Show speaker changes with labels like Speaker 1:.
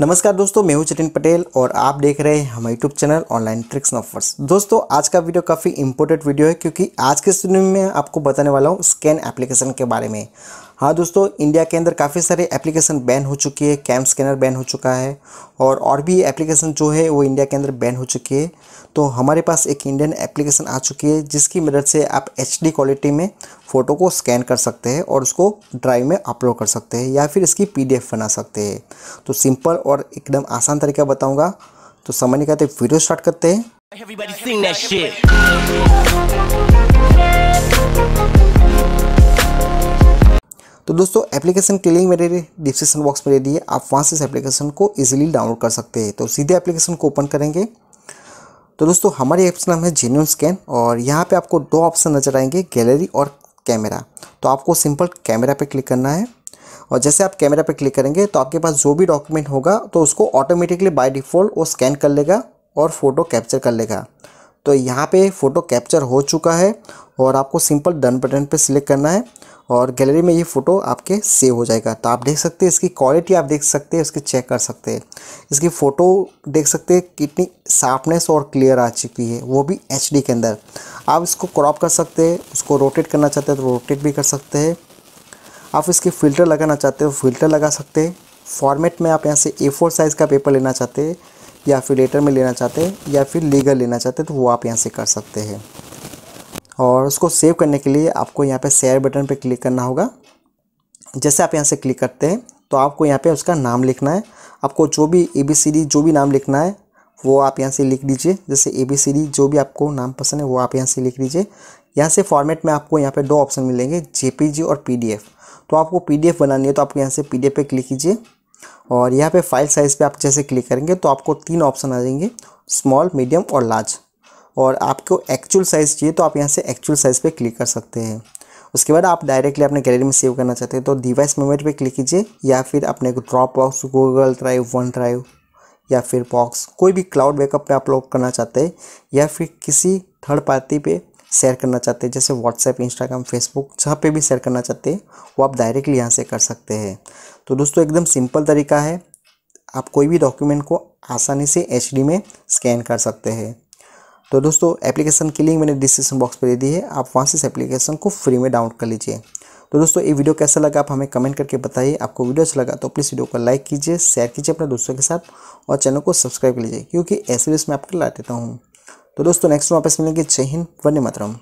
Speaker 1: नमस्कार दोस्तों मैं हूं जतिन पटेल और आप देख रहे हैं हमारे YouTube channel online tricks offers दोस्तों आज का वीडियो काफ़ी इंपॉर्टेंट वीडियो है क्योंकि आज के स्टूडियो में आपको बताने वाला हूं स्कैन एप्लीकेशन के बारे में हाँ दोस्तों इंडिया के अंदर काफ़ी सारे एप्लीकेशन बैन हो चुकी है कैम स्कैनर बैन हो चुका है और और भी एप्लीकेशन जो है वो इंडिया के अंदर बैन हो चुकी है तो हमारे पास एक इंडियन एप्लीकेशन आ चुकी है जिसकी मदद से आप एच क्वालिटी में फ़ोटो को स्कैन कर सकते हैं और उसको ड्राइव में अपलोड कर सकते हैं या फिर इसकी पी बना सकते हैं तो सिंपल और एकदम आसान तरीका बताऊँगा तो समझने का तो वीडियो स्टार्ट करते हैं तो दोस्तों एप्लीकेशन के लिंक मेरे डिस्क्रिप्शन बॉक्स में दे दिए है आप वहाँ से इस एप्लीकेशन को ईजिली डाउनलोड कर सकते हैं तो सीधे एप्लीकेशन को ओपन करेंगे तो दोस्तों हमारे ऐप्स नाम है जेन्यून स्कैन और यहाँ पे आपको दो ऑप्शन नजर आएंगे गैलरी और कैमरा तो आपको सिंपल कैमरा पे क्लिक करना है और जैसे आप कैमरा पर क्लिक करेंगे तो आपके पास जो भी डॉक्यूमेंट होगा तो उसको ऑटोमेटिकली बाय डिफ़ॉल्ट वो स्कैन कर लेगा और फ़ोटो कैप्चर कर लेगा तो यहाँ पे फ़ोटो कैप्चर हो चुका है और आपको सिंपल डन बटन पे सिलेक्ट करना है और गैलरी में ये फ़ोटो आपके सेव हो जाएगा तो आप देख सकते हैं इसकी क्वालिटी आप देख सकते हैं इसके चेक कर सकते हैं इसकी फ़ोटो देख सकते हैं कितनी साफनेस और क्लियर आ चुकी है वो भी एच के अंदर आप इसको क्रॉप कर सकते हैं उसको रोटेट करना चाहते हैं तो रोटेट भी कर सकते हैं आप इसके फ़िल्टर लगाना चाहते हो तो फिल्टर लगा सकते हैं फॉर्मेट में आप यहाँ से ए फोर साइज़ का पेपर लेना चाहते हैं या फिर लेटर में लेना चाहते हैं या फिर लीगल लेना चाहते हैं तो वो आप यहाँ से कर सकते हैं और उसको सेव करने के लिए आपको यहाँ पे शेयर बटन पे क्लिक करना होगा जैसे आप यहाँ से क्लिक करते हैं तो आपको यहाँ पे उसका नाम लिखना है आपको जो भी ए बी सी डी जो भी नाम लिखना है वो आप यहाँ से लिख दीजिए जैसे ए बी सी डी जो भी आपको नाम पसंद है वो आप यहाँ से लिख दीजिए यहाँ से फॉर्मेट में आपको यहाँ पर दो ऑप्शन मिलेंगे जे और पी तो आपको पी बनानी है तो आपको यहाँ से पी डी पर क्लिक कीजिए और यहाँ पे फाइल साइज़ पे आप जैसे क्लिक करेंगे तो आपको तीन ऑप्शन आ जाएंगे स्मॉल मीडियम और लार्ज और आपको एक्चुअल साइज़ चाहिए तो आप यहाँ से एक्चुअल साइज़ पे क्लिक कर सकते हैं उसके बाद आप डायरेक्टली अपने गैलरी में सेव करना चाहते हैं तो डिवाइस मेमोरी पे क्लिक कीजिए या फिर अपने Dropbox Google Drive OneDrive या फिर बॉक्स कोई भी क्लाउड बैकअप पे अपलोड करना चाहते हैं या फिर किसी थर्ड पार्टी पे शेयर करना चाहते हैं जैसे व्हाट्सएप इंस्टाग्राम फेसबुक जहाँ पर भी शेयर करना चाहते हैं वो आप डायरेक्टली यहाँ से कर सकते हैं तो दोस्तों एकदम सिंपल तरीका है आप कोई भी डॉक्यूमेंट को आसानी से एच में स्कैन कर सकते हैं तो दोस्तों एप्लीकेशन की लिंक मैंने डिस्क्रिप्शन बॉक्स पर दे दी है आप वहाँ से इस एप्लीकेशन को फ्री में डाउनलोड कर लीजिए तो दोस्तों ये वीडियो कैसा लगा आप हमें कमेंट करके बताइए आपको वीडियो अच्छा लगा तो प्लीज़ वीडियो को लाइक कीजिए शेयर कीजिए अपने दोस्तों के साथ और चैनल को सब्सक्राइब कर लीजिए क्योंकि ऐसे भी मैं आपको ला देता हूँ तो दोस्तों नेक्स्ट में वापस मिलेंगे जय हिंद वन्य मातरम